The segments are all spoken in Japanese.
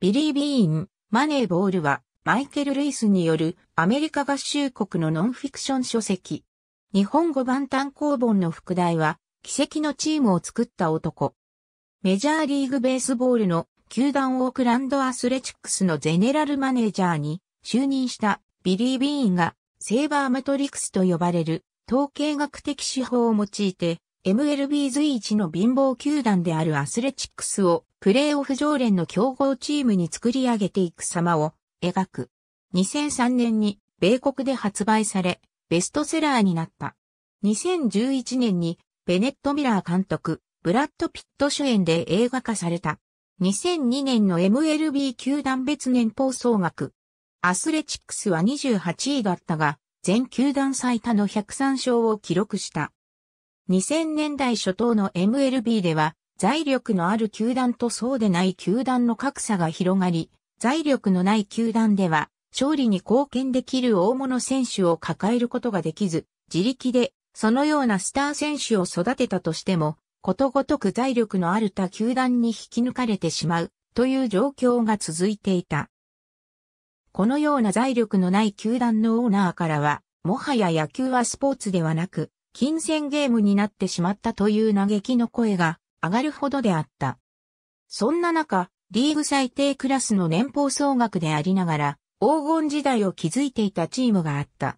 ビリー・ビーン、マネーボールは、マイケル・ルイスによるアメリカ合衆国のノンフィクション書籍。日本語版単行本の副題は、奇跡のチームを作った男。メジャーリーグベースボールの球団オークランドアスレチックスのゼネラルマネージャーに就任したビリー・ビーンがセーバーマトリクスと呼ばれる統計学的手法を用いて MLB 随一の貧乏球団であるアスレチックスをプレーオフ常連の競合チームに作り上げていく様を描く。2003年に米国で発売され、ベストセラーになった。2011年にベネット・ミラー監督、ブラッド・ピット主演で映画化された。2002年の MLB 球団別年俸総額。アスレチックスは28位だったが、全球団最多の103勝を記録した。2000年代初頭の MLB では、財力のある球団とそうでない球団の格差が広がり、財力のない球団では、勝利に貢献できる大物選手を抱えることができず、自力で、そのようなスター選手を育てたとしても、ことごとく財力のある他球団に引き抜かれてしまう、という状況が続いていた。このような財力のない球団のオーナーからは、もはや野球はスポーツではなく、金銭ゲームになってしまったという嘆きの声が上がるほどであった。そんな中、リーグ最低クラスの年俸総額でありながら、黄金時代を築いていたチームがあった。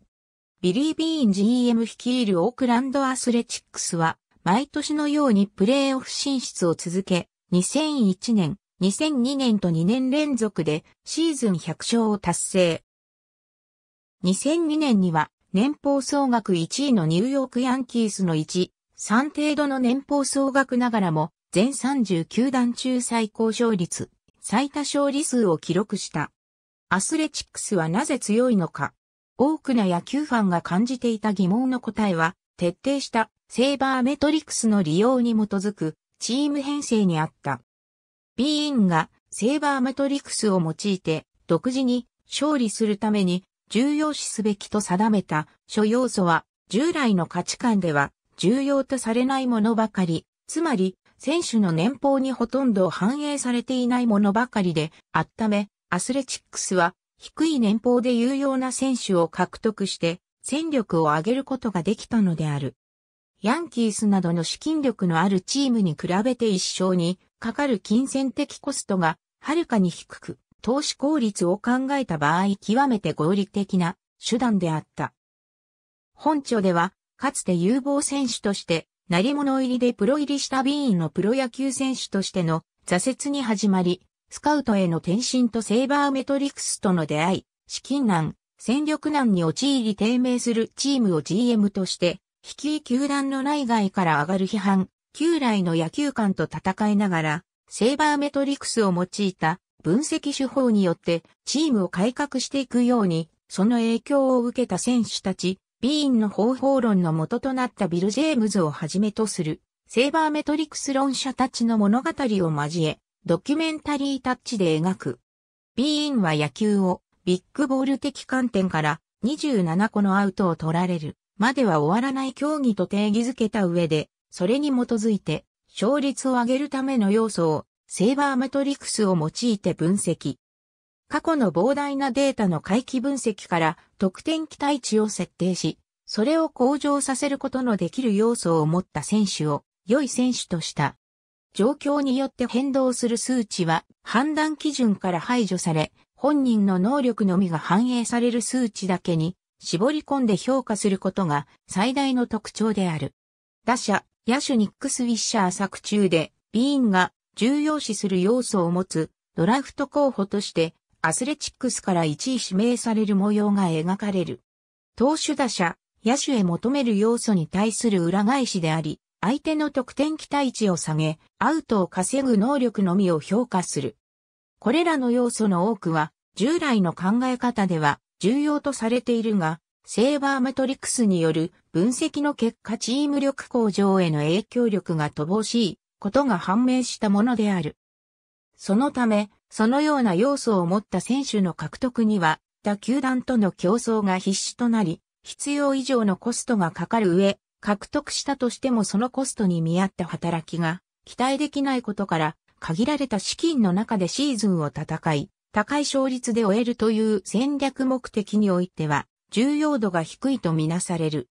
ビリー・ビーン GM 率いるオークランドアスレチックスは、毎年のようにプレーオフ進出を続け、2001年、2002年と2年連続でシーズン100勝を達成。2002年には年俸総額1位のニューヨークヤンキースの1 3程度の年俸総額ながらも、全39団中最高勝率、最多勝利数を記録した。アスレチックスはなぜ強いのか多くの野球ファンが感じていた疑問の答えは、徹底したセーバーメトリクスの利用に基づくチーム編成にあった。ビーンがセーバーメトリクスを用いて独自に勝利するために重要視すべきと定めた諸要素は従来の価値観では重要とされないものばかり、つまり、選手の年俸にほとんど反映されていないものばかりであっため、アスレチックスは低い年俸で有用な選手を獲得して戦力を上げることができたのである。ヤンキースなどの資金力のあるチームに比べて一生にかかる金銭的コストがはるかに低く、投資効率を考えた場合極めて合理的な手段であった。本庁ではかつて有望選手として、成り物入りでプロ入りしたビーンのプロ野球選手としての挫折に始まり、スカウトへの転身とセイバーメトリクスとの出会い、資金難、戦力難に陥り低迷するチームを GM として、引き球団の内外から上がる批判、旧来の野球観と戦いながら、セイバーメトリクスを用いた分析手法によってチームを改革していくように、その影響を受けた選手たち、ビーンの方法論の元となったビル・ジェームズをはじめとする、セーバーメトリクス論者たちの物語を交え、ドキュメンタリータッチで描く。ビーンは野球を、ビッグボール的観点から27個のアウトを取られるまでは終わらない競技と定義づけた上で、それに基づいて勝率を上げるための要素をセーバーメトリクスを用いて分析。過去の膨大なデータの回帰分析から得点期待値を設定し、それを向上させることのできる要素を持った選手を良い選手とした。状況によって変動する数値は判断基準から排除され、本人の能力のみが反映される数値だけに絞り込んで評価することが最大の特徴である。打者、野手ニックス・ウィッシャー作中で、ビーンが重要視する要素を持つドラフト候補としてアスレチックスから1位指名される模様が描かれる。投手打者、野手へ求める要素に対する裏返しであり、相手の得点期待値を下げ、アウトを稼ぐ能力のみを評価する。これらの要素の多くは、従来の考え方では重要とされているが、セーバーマトリックスによる分析の結果チーム力向上への影響力が乏しいことが判明したものである。そのため、そのような要素を持った選手の獲得には、他球団との競争が必死となり、必要以上のコストがかかる上、獲得したとしてもそのコストに見合った働きが期待できないことから、限られた資金の中でシーズンを戦い、高い勝率で終えるという戦略目的においては、重要度が低いとみなされる。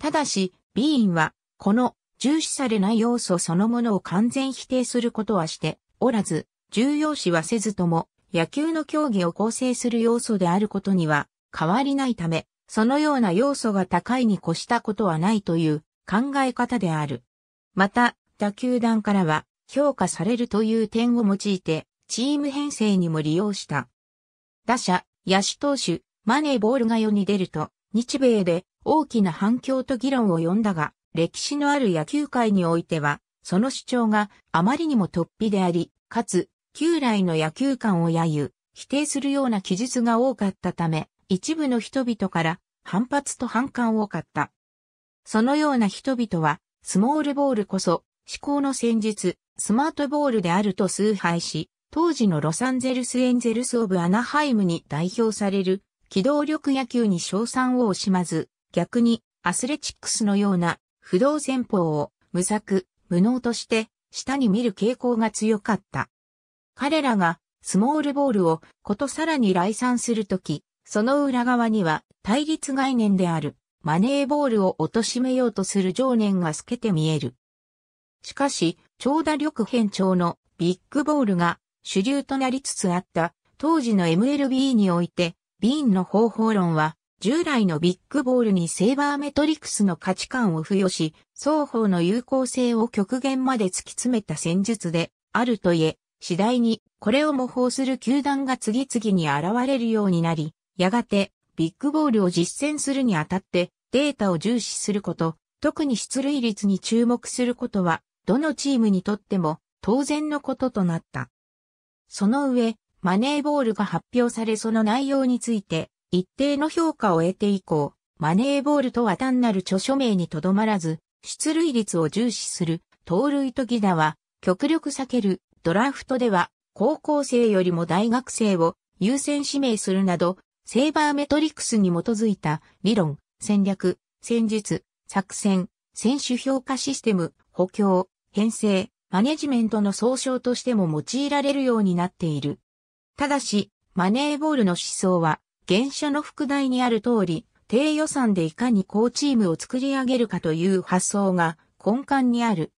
ただし、B 員は、この重視されない要素そのものを完全否定することはしておらず、重要視はせずとも、野球の競技を構成する要素であることには変わりないため、そのような要素が高いに越したことはないという考え方である。また、他球団からは評価されるという点を用いて、チーム編成にも利用した。打者、野手投手、マネーボールが世に出ると、日米で大きな反響と議論を呼んだが、歴史のある野球界においては、その主張があまりにも突飛であり、かつ旧来の野球観を揶揄、否定するような記述が多かったため、一部の人々から反発と反感を買った。そのような人々は、スモールボールこそ、思考の戦術、スマートボールであると崇拝し、当時のロサンゼルスエンゼルスオブアナハイムに代表される、機動力野球に称賛を惜しまず、逆に、アスレチックスのような、不動戦法を、無策、無能として、下に見る傾向が強かった。彼らがスモールボールをことさらに来賛するとき、その裏側には対立概念であるマネーボールを貶めようとする情念が透けて見える。しかし、長打力変調のビッグボールが主流となりつつあった当時の MLB において、ビーンの方法論は従来のビッグボールにセーバーメトリクスの価値観を付与し、双方の有効性を極限まで突き詰めた戦術であると言え、次第にこれを模倣する球団が次々に現れるようになり、やがてビッグボールを実践するにあたってデータを重視すること、特に出塁率に注目することは、どのチームにとっても当然のこととなった。その上、マネーボールが発表されその内容について、一定の評価を得て以降、マネーボールとは単なる著書名にとどまらず、出塁率を重視する、盗塁と犠打は、極力避ける、ドラフトでは高校生よりも大学生を優先指名するなど、セーバーメトリクスに基づいた理論、戦略、戦術、作戦、選手評価システム、補強、編成、マネジメントの総称としても用いられるようになっている。ただし、マネーボールの思想は、現書の副題にある通り、低予算でいかに高チームを作り上げるかという発想が根幹にある。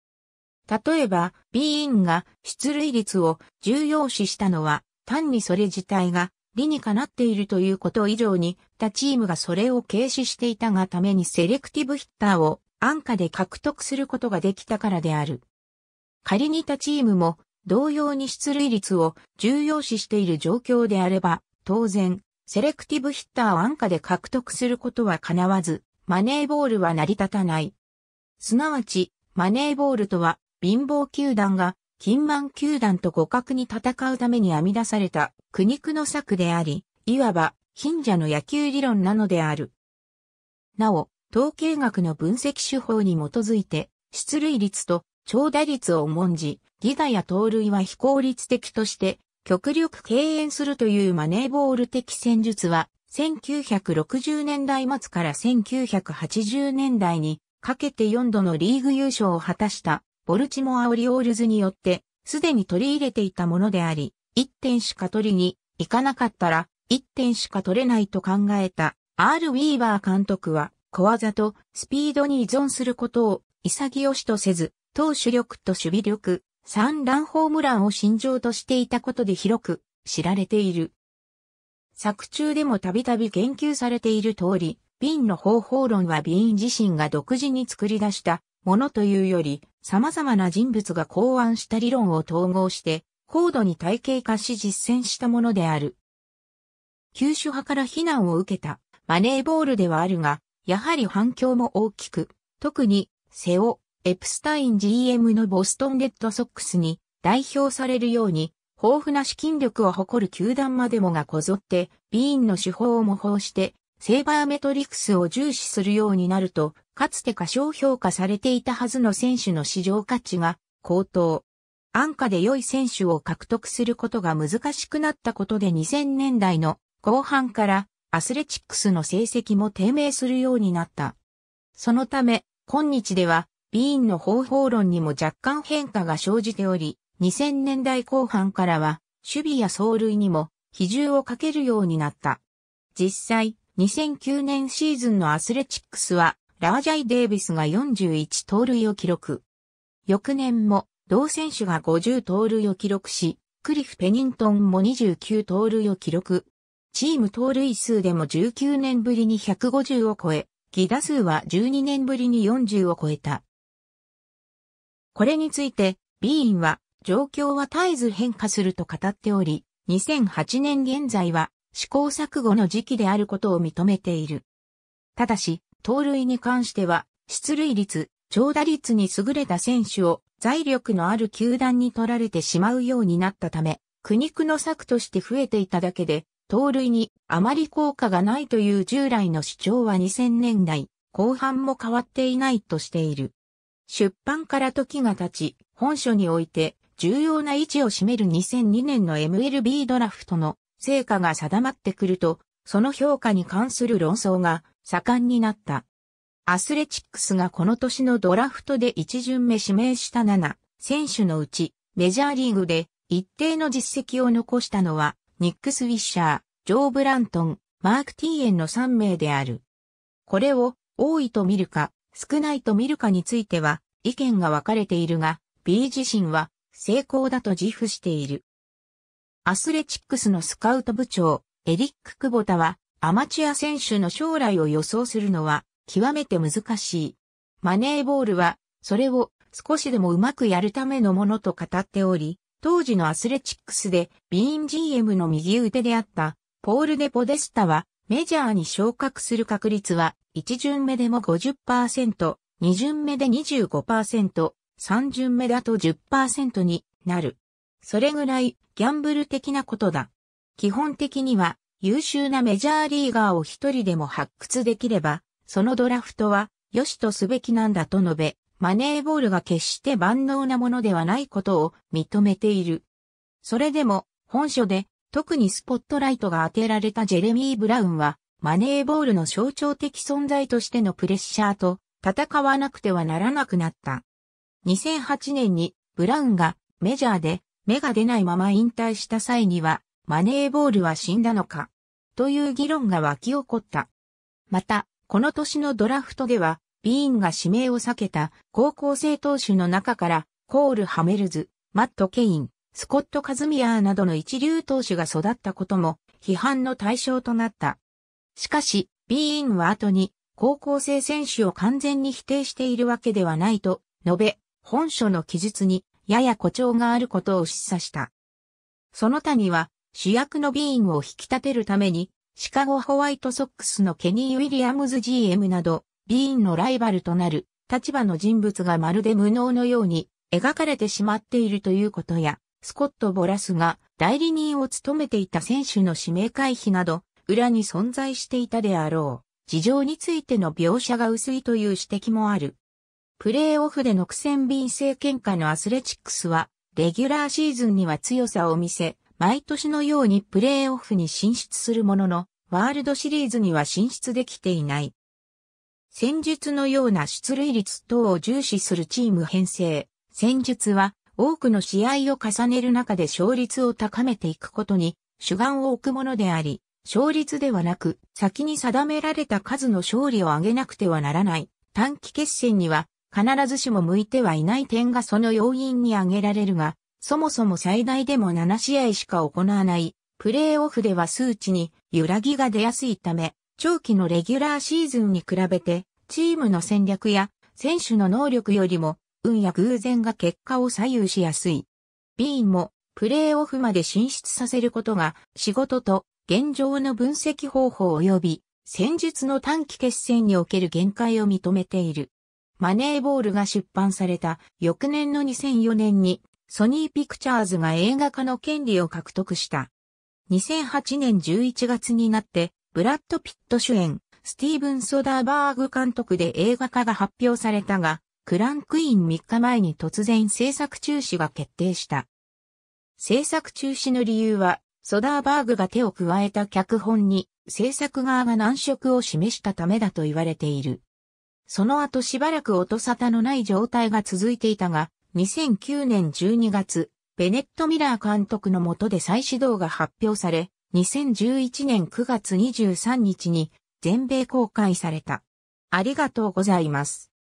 例えば、B 員が出塁率を重要視したのは、単にそれ自体が理にかなっているということ以上に、他チームがそれを軽視していたがためにセレクティブヒッターを安価で獲得することができたからである。仮に他チームも同様に出塁率を重要視している状況であれば、当然、セレクティブヒッターを安価で獲得することは叶わず、マネーボールは成り立たない。すなわち、マネーボールとは貧乏球団が金満球団と互角に戦うために編み出された苦肉の策であり、いわば貧者の野球理論なのである。なお、統計学の分析手法に基づいて、出塁率と長打率を重んじ、ギガや盗塁は非効率的として、極力敬遠するというマネーボール的戦術は、1960年代末から1980年代にかけて4度のリーグ優勝を果たしたボルチモア・オリオールズによって、すでに取り入れていたものであり、1点しか取りに行かなかったら、1点しか取れないと考えた、R・ ウィーバー監督は、小技とスピードに依存することを潔しとせず、投手力と守備力、三乱ホームランを心情としていたことで広く知られている。作中でもたびたび言及されている通り、ビンの方法論はビン自身が独自に作り出したものというより、様々な人物が考案した理論を統合して、高度に体系化し実践したものである。旧種派から非難を受けたマネーボールではあるが、やはり反響も大きく、特にセオ・エプスタイン GM のボストンレッドソックスに代表されるように、豊富な資金力を誇る球団までもがこぞって、ビーンの手法を模倣して、セーバーメトリクスを重視するようになると、かつて過小評価されていたはずの選手の市場価値が高騰。安価で良い選手を獲得することが難しくなったことで2000年代の後半からアスレチックスの成績も低迷するようになった。そのため、今日では、ビーンの方法論にも若干変化が生じており、2000年代後半からは、守備や走塁にも比重をかけるようになった。実際、2009年シーズンのアスレチックスは、ラージャイ・デービスが41盗塁を記録。翌年も、同選手が50盗塁を記録し、クリフ・ペニントンも29盗塁を記録。チーム盗塁数でも19年ぶりに150を超え、ギ打数は12年ぶりに40を超えた。これについて、ビーンは、状況は絶えず変化すると語っており、2008年現在は試行錯誤の時期であることを認めている。ただし、盗塁に関しては、出塁率、長打率に優れた選手を財力のある球団に取られてしまうようになったため、苦肉の策として増えていただけで、盗塁にあまり効果がないという従来の主張は2000年代後半も変わっていないとしている。出版から時が経ち、本書において重要な位置を占める2002年の MLB ドラフトの成果が定まってくると、その評価に関する論争が盛んになった。アスレチックスがこの年のドラフトで一巡目指名した7選手のうち、メジャーリーグで一定の実績を残したのは、ニックス・ウィッシャー、ジョー・ブラントン、マーク・ティーエンの3名である。これを多いと見るか、少ないと見るかについては、意見が分かれているが、B 自身は成功だと自負している。アスレチックスのスカウト部長、エリック・クボタは、アマチュア選手の将来を予想するのは極めて難しい。マネーボールはそれを少しでもうまくやるためのものと語っており、当時のアスレチックスでビーン GM の右腕であったポール・デ・ポデスタはメジャーに昇格する確率は1巡目でも50%、2巡目で25%、3巡目だと10%になる。それぐらいギャンブル的なことだ。基本的には優秀なメジャーリーガーを一人でも発掘できれば、そのドラフトは良しとすべきなんだと述べ、マネーボールが決して万能なものではないことを認めている。それでも、本書で特にスポットライトが当てられたジェレミー・ブラウンは、マネーボールの象徴的存在としてのプレッシャーと戦わなくてはならなくなった。2008年にブラウンがメジャーで芽が出ないまま引退した際には、マネーボールは死んだのかという議論が湧き起こった。また、この年のドラフトでは、ビーンが指名を避けた高校生投手の中から、コール・ハメルズ、マット・ケイン、スコット・カズミアーなどの一流投手が育ったことも批判の対象となった。しかし、ビーンは後に高校生選手を完全に否定しているわけではないと述べ、本書の記述にやや誇張があることを示唆した。その他には、主役のビーンを引き立てるために、シカゴホワイトソックスのケニー・ウィリアムズ GM など、ビーンのライバルとなる立場の人物がまるで無能のように描かれてしまっているということや、スコット・ボラスが代理人を務めていた選手の指名回避など、裏に存在していたであろう。事情についての描写が薄いという指摘もある。プレーオフでの苦戦便政喧嘩のアスレチックスは、レギュラーシーズンには強さを見せ、毎年のようにプレーオフに進出するものの、ワールドシリーズには進出できていない。戦術のような出塁率等を重視するチーム編成。戦術は多くの試合を重ねる中で勝率を高めていくことに主眼を置くものであり、勝率ではなく先に定められた数の勝利を上げなくてはならない。短期決戦には必ずしも向いてはいない点がその要因に挙げられるが、そもそも最大でも7試合しか行わない、プレーオフでは数値に揺らぎが出やすいため、長期のレギュラーシーズンに比べて、チームの戦略や選手の能力よりも、運や偶然が結果を左右しやすい。ビーンも、プレーオフまで進出させることが、仕事と現状の分析方法及び、戦術の短期決戦における限界を認めている。マネーボールが出版された翌年の2004年にソニーピクチャーズが映画化の権利を獲得した。2008年11月になって、ブラッド・ピット主演、スティーブン・ソダーバーグ監督で映画化が発表されたが、クランクイン3日前に突然制作中止が決定した。制作中止の理由は、ソダーバーグが手を加えた脚本に制作側が難色を示したためだと言われている。その後しばらく音沙汰のない状態が続いていたが、2009年12月、ベネット・ミラー監督の下で再始動が発表され、2011年9月23日に全米公開された。ありがとうございます。